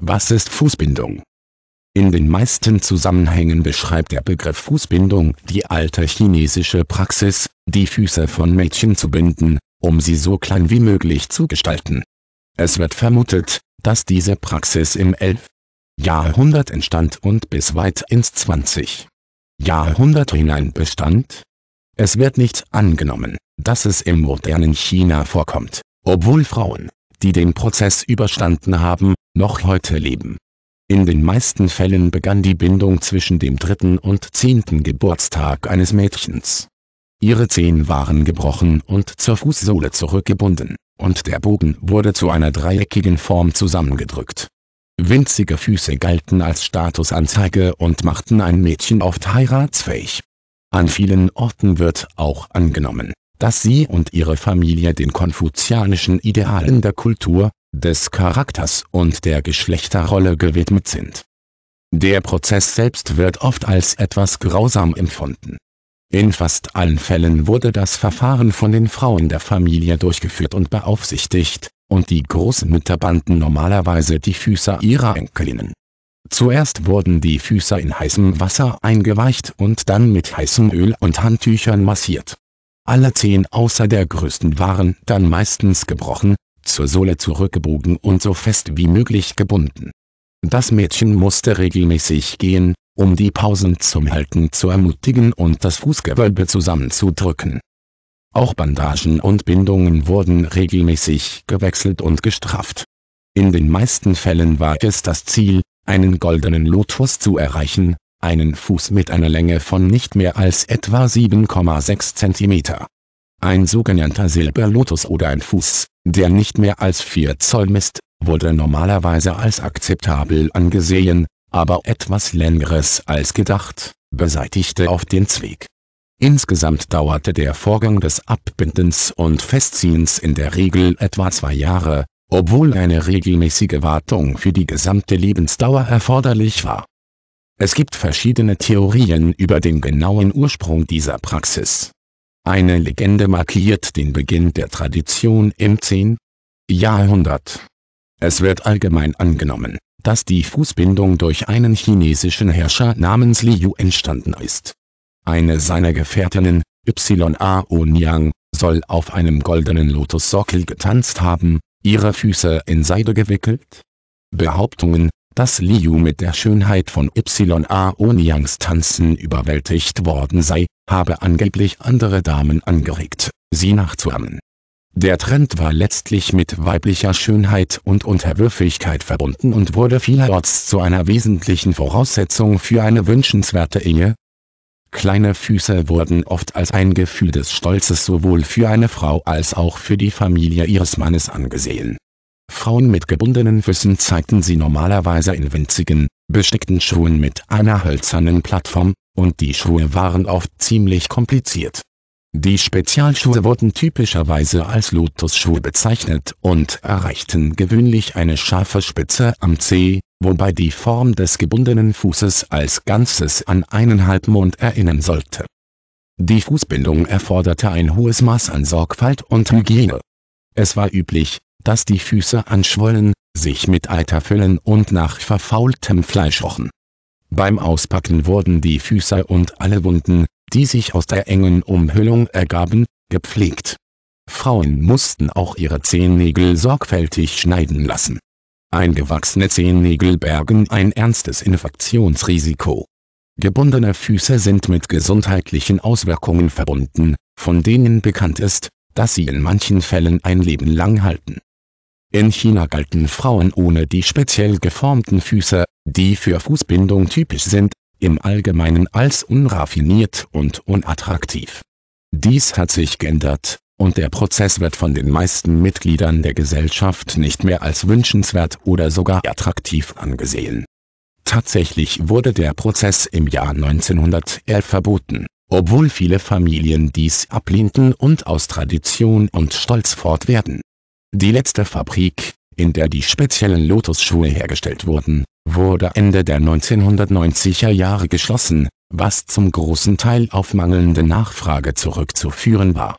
Was ist Fußbindung? In den meisten Zusammenhängen beschreibt der Begriff Fußbindung die alte chinesische Praxis, die Füße von Mädchen zu binden, um sie so klein wie möglich zu gestalten. Es wird vermutet, dass diese Praxis im 11. Jahrhundert entstand und bis weit ins 20. Jahrhundert hinein bestand. Es wird nicht angenommen, dass es im modernen China vorkommt, obwohl Frauen, die den Prozess überstanden haben, noch heute leben. In den meisten Fällen begann die Bindung zwischen dem dritten und zehnten Geburtstag eines Mädchens. Ihre Zehen waren gebrochen und zur Fußsohle zurückgebunden, und der Bogen wurde zu einer dreieckigen Form zusammengedrückt. Winzige Füße galten als Statusanzeige und machten ein Mädchen oft heiratsfähig. An vielen Orten wird auch angenommen, dass sie und ihre Familie den konfuzianischen Idealen der Kultur, des Charakters und der Geschlechterrolle gewidmet sind. Der Prozess selbst wird oft als etwas grausam empfunden. In fast allen Fällen wurde das Verfahren von den Frauen der Familie durchgeführt und beaufsichtigt, und die Großmütter banden normalerweise die Füße ihrer Enkelinnen. Zuerst wurden die Füße in heißem Wasser eingeweicht und dann mit heißem Öl und Handtüchern massiert. Alle zehn außer der größten waren dann meistens gebrochen, zur Sohle zurückgebogen und so fest wie möglich gebunden. Das Mädchen musste regelmäßig gehen, um die Pausen zum Halten zu ermutigen und das Fußgewölbe zusammenzudrücken. Auch Bandagen und Bindungen wurden regelmäßig gewechselt und gestrafft. In den meisten Fällen war es das Ziel, einen goldenen Lotus zu erreichen, einen Fuß mit einer Länge von nicht mehr als etwa 7,6 cm. Ein sogenannter Silberlotus oder ein Fuß, der nicht mehr als 4 Zoll misst, wurde normalerweise als akzeptabel angesehen, aber etwas längeres als gedacht, beseitigte auf den Zweig. Insgesamt dauerte der Vorgang des Abbindens und Festziehens in der Regel etwa zwei Jahre, obwohl eine regelmäßige Wartung für die gesamte Lebensdauer erforderlich war. Es gibt verschiedene Theorien über den genauen Ursprung dieser Praxis eine Legende markiert den Beginn der Tradition im 10. Jahrhundert. Es wird allgemein angenommen, dass die Fußbindung durch einen chinesischen Herrscher namens Liu entstanden ist. Eine seiner Gefährtinnen, Yao Niang, soll auf einem goldenen Lotussockel getanzt haben, ihre Füße in Seide gewickelt. Behauptungen, dass Liu mit der Schönheit von Ya Oniangs Tanzen überwältigt worden sei, habe angeblich andere Damen angeregt, sie nachzuahmen. Der Trend war letztlich mit weiblicher Schönheit und Unterwürfigkeit verbunden und wurde vielerorts zu einer wesentlichen Voraussetzung für eine wünschenswerte Ehe. Kleine Füße wurden oft als ein Gefühl des Stolzes sowohl für eine Frau als auch für die Familie ihres Mannes angesehen Frauen mit gebundenen Füßen zeigten sie normalerweise in winzigen, besteckten Schuhen mit einer hölzernen Plattform, und die Schuhe waren oft ziemlich kompliziert. Die Spezialschuhe wurden typischerweise als Lotusschuhe bezeichnet und erreichten gewöhnlich eine scharfe Spitze am Zeh, wobei die Form des gebundenen Fußes als Ganzes an einen Halbmond erinnern sollte. Die Fußbindung erforderte ein hohes Maß an Sorgfalt und Hygiene es war üblich, dass die Füße anschwollen, sich mit Eiter füllen und nach verfaultem Fleisch rochen. Beim Auspacken wurden die Füße und alle Wunden, die sich aus der engen Umhüllung ergaben, gepflegt. Frauen mussten auch ihre Zehennägel sorgfältig schneiden lassen. Eingewachsene Zehennägel bergen ein ernstes Infektionsrisiko. Gebundene Füße sind mit gesundheitlichen Auswirkungen verbunden, von denen bekannt ist, dass sie in manchen Fällen ein Leben lang halten. In China galten Frauen ohne die speziell geformten Füße, die für Fußbindung typisch sind, im Allgemeinen als unraffiniert und unattraktiv. Dies hat sich geändert, und der Prozess wird von den meisten Mitgliedern der Gesellschaft nicht mehr als wünschenswert oder sogar attraktiv angesehen. Tatsächlich wurde der Prozess im Jahr 1911 verboten obwohl viele Familien dies ablehnten und aus Tradition und Stolz fortwerden. Die letzte Fabrik, in der die speziellen Lotusschuhe hergestellt wurden, wurde Ende der 1990er Jahre geschlossen, was zum großen Teil auf mangelnde Nachfrage zurückzuführen war